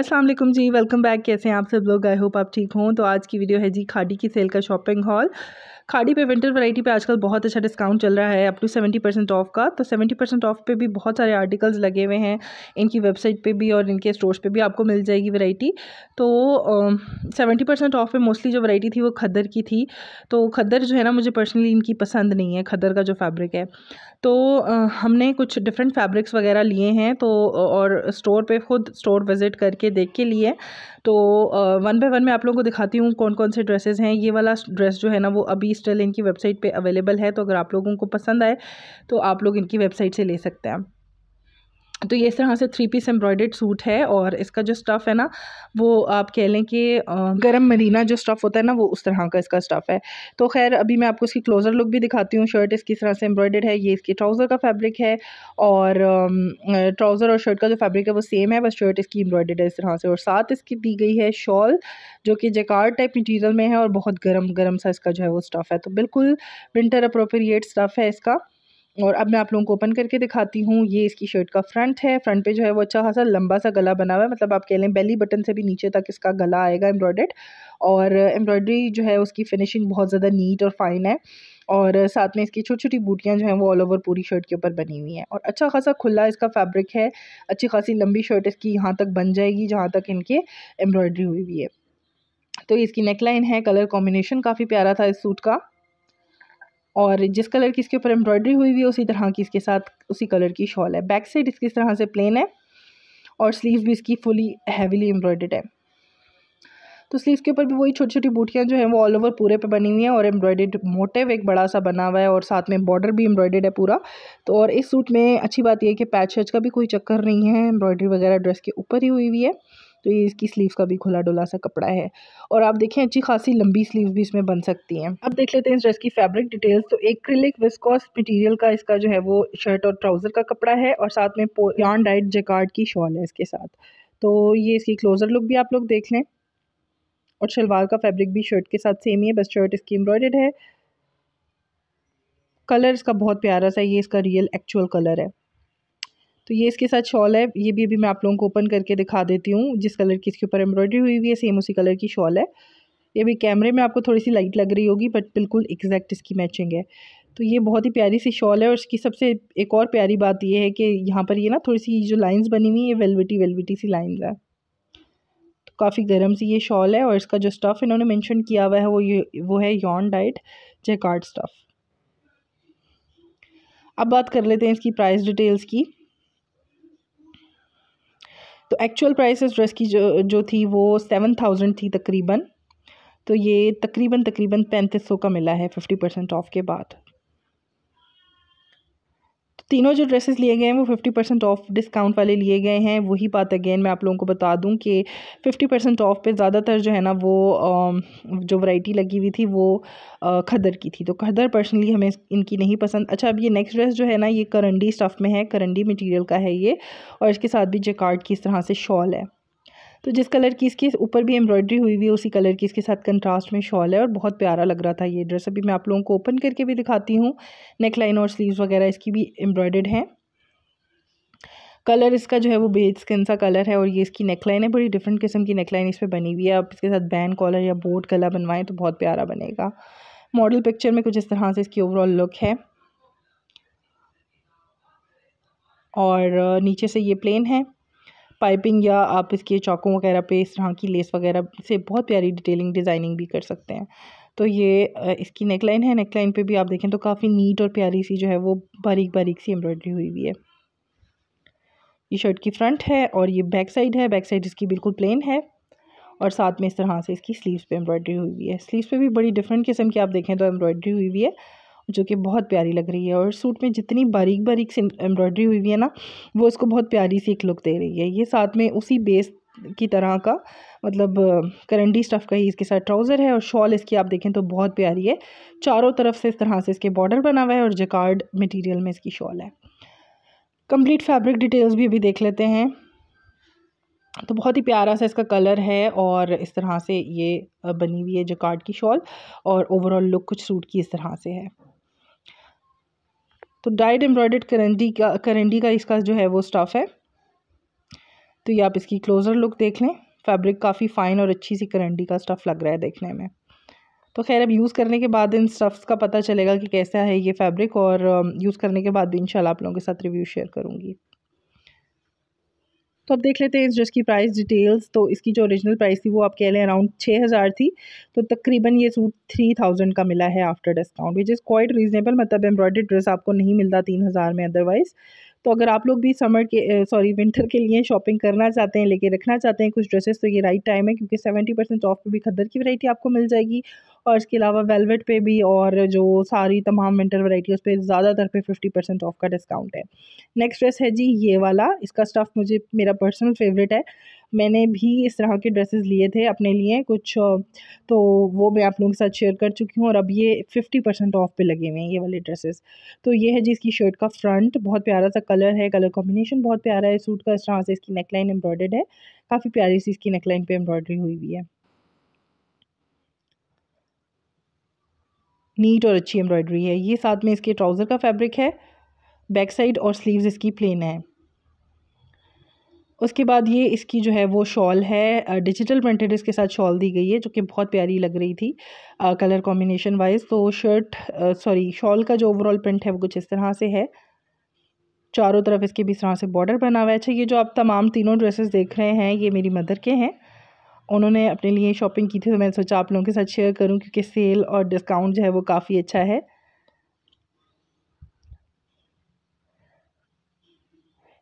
अस्सलाम वालेकुम जी welcome back कैसे हैं आप सब लोग आई होप आप ठीक हों तो आज की वीडियो है जी खाड़ी की सेल का शॉपिंग हॉल खाड़ी पे विंटर वैरायटी पे आजकल बहुत अच्छा डिस्काउंट चल रहा है up to seventy percent off का तो सेवेंटी परसेंट ऑफ पे भी बहुत सारे आर्टिकल्स लगे हुए हैं इनकी वेबसाइट पे भी और इनके स्टोर्स पे भी आपको मिल जाएगी वैरायटी तो सेवेंटी परसेंट ऑफ पे मोस्टली जो वैरायटी थी वो खद्दर की थी तो खद्दर जो है ना मुझे पर्सनली इनकी पसंद नहीं है खद्दर का जो फैब्रिक है तो uh, हमने कुछ डिफरेंट फैब्रिक्स वगैरह लिए हैं तो और स्टोर पर खुद स्टोर विज़िट करके देख के लिए तो वन बाय वन मैं आप लोगों को दिखाती हूँ कौन कौन से ड्रेसेस हैं ये वाला ड्रेस जो है ना वो अभी स्टिल इनकी वेबसाइट पर अवेलेबल है तो अगर आप लोगों को पसंद आए तो आप लोग इनकी वेबसाइट से ले सकते हैं तो ये इस तरह से थ्री पीस एम्ब्रॉयडर्ड सूट है और इसका जो स्टफ़ है ना वो आप कह लें कि गरम मरीना जो स्टफ़ होता है ना वो उस तरह का इसका स्टफ़ है तो खैर अभी मैं आपको इसकी क्लोज़र लुक भी दिखाती हूँ शर्ट इसकी इस तरह से एम्ब्रॉयडर्ड है ये इसकी ट्राउज़र का फैब्रिक है और ट्राउज़र और शर्ट का जो फैब्रिक है वो सेम है बस शर्ट इसकी एम्ब्रॉयडर्ड है इस तरह से और साथ इसकी दी गई है शॉल जो कि जेकार टाइप मटीरियल में है और बहुत गर्म गर्म सा इसका जो है वो स्टफ़ है तो बिल्कुल विंटर अप्रोप्रिएट स्टफ़ है इसका और अब मैं आप लोगों को ओपन करके दिखाती हूँ ये इसकी शर्ट का फ्रंट है फ्रंट पे जो है वो अच्छा खासा लंबा सा गला बना हुआ है मतलब आप कह लें बेली बटन से भी नीचे तक इसका गला आएगा एम्ब्रॉयडर्ड और एम्ब्रॉयडरी जो है उसकी फिनिशिंग बहुत ज़्यादा नीट और फाइन है और साथ में इसकी छोटी छोटी बूटियाँ जो हैं वो ऑल ओवर पूरी शर्ट के ऊपर बनी हुई हैं और अच्छा खासा खुला इसका फैब्रिक है अच्छी खासी लंबी शर्ट इसकी यहाँ तक बन जाएगी जहाँ तक इनके एम्ब्रॉयडरी हुई हुई है तो इसकी नेकलाइन है कलर कॉम्बिनेशन काफ़ी प्यारा था इस सूट का और जिस कलर की इसके ऊपर एम्ब्रॉयडरी हुई हुई है उसी तरह की इसके साथ उसी कलर की शॉल है बैक साइड इसकी इस तरह से प्लेन है और स्लीव भी इसकी फुली हैवीली एम्ब्रॉयडेड है तो स्लीव के ऊपर भी वही छोटी छोटी बूटियाँ जो हैं वो ऑल ओवर पूरे पे बनी हुई हैं और एम्ब्रॉयडेड मोटिव एक बड़ा सा बना हुआ है और साथ में बॉर्डर भी एम्ब्रॉयडेड है पूरा तो और इस सूट में अच्छी बात यह है कि पैच का भी कोई चक्कर नहीं है एम्ब्रॉयडरी वगैरह ड्रेस के ऊपर ही हुई हुई है तो ये इसकी स्लीव का भी खुला डुला सा कपड़ा है और आप देखें अच्छी खासी लंबी स्लीव भी इसमें बन सकती हैं अब देख लेते हैं इस ड्रेस की फैब्रिक डिटेल्स तो एक क्रिलिक विस्कॉस मटीरियल का इसका जो है वो शर्ट और ट्राउज़र का कपड़ा है और साथ में यान डाइट जेकार्ड की शॉल है इसके साथ तो ये इसकी क्लोज़र लुक भी आप लोग देख लें और शलवार का फैब्रिक भी शर्ट के साथ सेम ही है बस शर्ट इसकी एम्ब्रॉयड है कलर इसका बहुत प्यारा सा ये इसका रियल एक्चुअल कलर है तो ये इसके साथ शॉल है ये भी अभी मैं आप लोगों को ओपन करके दिखा देती हूँ जिस कलर की इसके ऊपर एम्ब्रॉयडरी हुई हुई है सेम उसी कलर की शॉल है ये भी कैमरे में आपको थोड़ी सी लाइट लग रही होगी बट बिल्कुल एग्जैक्ट इसकी मैचिंग है तो ये बहुत ही प्यारी सी शॉल है और इसकी सबसे एक और प्यारी बात ये है कि यहाँ पर ये ना थोड़ी सी जो लाइंस बनी हुई है ये वेलविटी सी लाइंस है तो काफ़ी गर्म सी ये शॉल है और इसका जो स्टफ़ इन्होंने मेंशन किया हुआ है वो ये वो है यॉन डाइट जेकार्ड स्टफ़ अब बात कर लेते हैं इसकी प्राइस डिटेल्स की तो एक्चुअल प्राइस इस ड्रेस की जो जो थी वो सेवन थाउजेंड थी तकरीबन तो ये तकरीबन तकरीबन पैंतीस सौ का मिला है फिफ्टी परसेंट ऑफ के बाद तीनों जो ड्रेसेस लिए गए हैं वो फिफ्टी परसेंट ऑफ डिस्काउंट वाले लिए गए हैं वही बात अगेन मैं आप लोगों को बता दूं कि फिफ्टी परसेंट ऑफ पे ज़्यादातर जो है ना वो जो वैरायटी लगी हुई थी वो खदर की थी तो खदर पर्सनली हमें इनकी नहीं पसंद अच्छा अब ये नेक्स्ट ड्रेस जो है ना ये करंडी स्टफ़ में है करंडी मटीरियल का है ये और इसके साथ भी जकार्ड की इस तरह से शॉल है तो जिस कलर की इसके ऊपर भी एम्ब्रॉयडरी हुई हुई है उसी कलर की इसके साथ कंट्रास्ट में शॉल है और बहुत प्यारा लग रहा था ये ड्रेस अभी मैं आप लोगों को ओपन करके भी दिखाती हूँ नेक लाइन और स्लीव वगैरह इसकी भी एम्ब्रॉयडर्ड है कलर इसका जो है वो बेज स्किन सा कलर है और ये इसकी नेकलाइन है बड़ी डिफरेंट किस्म की नेकलाइन इस पर बनी हुई है आप इसके साथ बैंड कॉलर या बोट गला बनवाएं तो बहुत प्यारा बनेगा मॉडल पिक्चर में कुछ इस तरह से इसकी ओवरऑल लुक है और नीचे से ये प्लेन है पाइपिंग या आप इसके चौकों वगैरह पे इस तरह की लेस वगैरह से बहुत प्यारी डिटेलिंग डिज़ाइनिंग भी कर सकते हैं तो ये इसकी नेकलाइन है नेकलाइन पे भी आप देखें तो काफ़ी नीट और प्यारी सी जो है वो बारीक बारीक सी एम्ब्रॉयडरी हुई हुई है ये शर्ट की फ्रंट है और ये बैक साइड है बैक साइड इसकी बिल्कुल प्लेन है और साथ में इस तरह से इसकी स्लीव्स पे एम्ब्रॉयडरी हुई हुई है स्लीव्स पे भी बड़ी डिफरेंट किस्म की आप देखें तो एम्ब्रॉयडरी हुई हुई है जो कि बहुत प्यारी लग रही है और सूट में जितनी बारीक बारीक से एम्ब्रॉयडरी हुई हुई है ना वो उसको बहुत प्यारी सी एक लुक दे रही है ये साथ में उसी बेस की तरह का मतलब करंडी स्टफ़ का ही इसके साथ ट्राउज़र है और शॉल इसकी आप देखें तो बहुत प्यारी है चारों तरफ से इस तरह से इसके बॉर्डर बना हुआ है और जकार्ड मटीरियल में इसकी शॉल है कंप्लीट फैब्रिक डिटेल्स भी अभी देख लेते हैं तो बहुत ही प्यारा सा इसका कलर है और इस तरह से ये बनी हुई है जकार्ड की शॉल और ओवरऑल लुक कुछ सूट की इस तरह से है तो डाइड एम्ब्रॉयडर्ड करंडी का करंडी का इसका जो है वो स्टफ़ है तो ये आप इसकी क्लोज़र लुक देख लें फैब्रिक काफ़ी फ़ाइन और अच्छी सी करंडी का स्टफ़ लग रहा है देखने में तो खैर अब यूज़ करने के बाद इन स्टफ़्स का पता चलेगा कि कैसा है ये फैब्रिक और यूज़ um, करने के बाद भी इन आप लोगों के साथ रिव्यू शेयर करूँगी तो अब देख लेते हैं इस ड्रेस की प्राइस डिटेल्स तो इसकी जो ओरिजिनल प्राइस थी वो आप कह लें अराउंड छः हज़ार थी तो तकरीबन ये सूट थ्री थाउजेंड का मिला है after discount which is quite reasonable मतलब एम्ब्रॉयडरी ड्रेस आपको नहीं मिलता तीन हज़ार में अदरवाइज़ तो अगर आप लोग भी समर के सॉरी विंटर के लिए शॉपिंग करना चाहते हैं लेके रखना चाहते हैं कुछ ड्रेसेस तो ये राइट टाइम है क्योंकि सेवेंटी परसेंट ऑफ पे भी खद्दर की वैरायटी आपको मिल जाएगी और इसके अलावा वेलवेट पे भी और जो सारी तमाम विंटर वैरायटी उस पर ज़्यादातर पे फिफ्टी परसेंट ऑफ का डिस्काउंट है नेक्स्ट ड्रेस है जी ये वाला इसका स्टफ़ मुझे मेरा पर्सनल फेवरेट है मैंने भी इस तरह के ड्रेसेस लिए थे अपने लिए कुछ तो वो मैं आप लोगों के साथ शेयर कर चुकी हूँ और अब ये फिफ्टी परसेंट ऑफ पे लगे हुए हैं ये वाले ड्रेसेस तो ये है जी इसकी शर्ट का फ्रंट बहुत प्यारा सा कलर है कलर कॉम्बिनेशन बहुत प्यारा है सूट का इस तरह से इसकी नेकलाइन एम्ब्रॉयडर्ड है काफ़ी प्यारी सी इसकी नेकलाइन पर एम्ब्रॉयडरी हुई हुई है नीट और अच्छी एम्ब्रॉयडरी है ये साथ में इसके ट्राउज़र का फैब्रिक है बैक साइड और स्लीव्स इसकी प्लेन है उसके बाद ये इसकी जो है वो शॉल है डिजिटल प्रिंटेड इसके साथ शॉल दी गई है जो कि बहुत प्यारी लग रही थी आ, कलर कॉम्बिनेशन वाइज तो शर्ट सॉरी शॉल का जो ओवरऑल प्रिंट है वो कुछ इस तरह से है चारों तरफ इसके भी इस तरह से बॉर्डर बना हुआ है अच्छा ये जो आप तमाम तीनों ड्रेसेस देख रहे हैं ये मेरी मदर के हैं उन्होंने अपने लिए शॉपिंग की थी तो मैंने सोचा आप लोगों के साथ शेयर करूँ क्योंकि सेल और डिस्काउंट जो है वो काफ़ी अच्छा है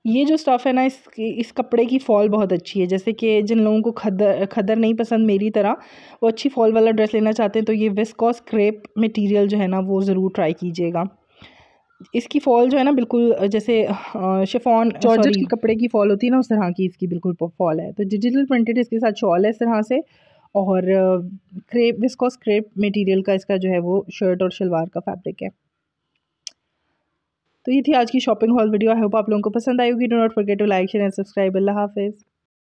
ये जो स्टफ़ है ना इस इस कपड़े की फ़ॉल बहुत अच्छी है जैसे कि जिन लोगों को खदर खदर नहीं पसंद मेरी तरह वो अच्छी फॉल वाला ड्रेस लेना चाहते हैं तो ये विस्कॉस क्रेप मटेरियल जो है ना वो ज़रूर ट्राई कीजिएगा इसकी फॉल जो है ना बिल्कुल जैसे शिफॉन जॉर्जेट के कपड़े की फॉल होती है ना उस तरह की इसकी बिल्कुल फॉल है तो डिजिटल प्रिंटेड इसके साथ शॉल है इस तरह से और क्रेप विस्कॉस क्रेप मटीरियल का इसका जो है वो शर्ट और शलवार का फैब्रिक है तो ये थी आज की shopping haul video I hope आप लोगों को पसंद आई होगी do not forget to like share and subscribe अल्लाह हाफिज़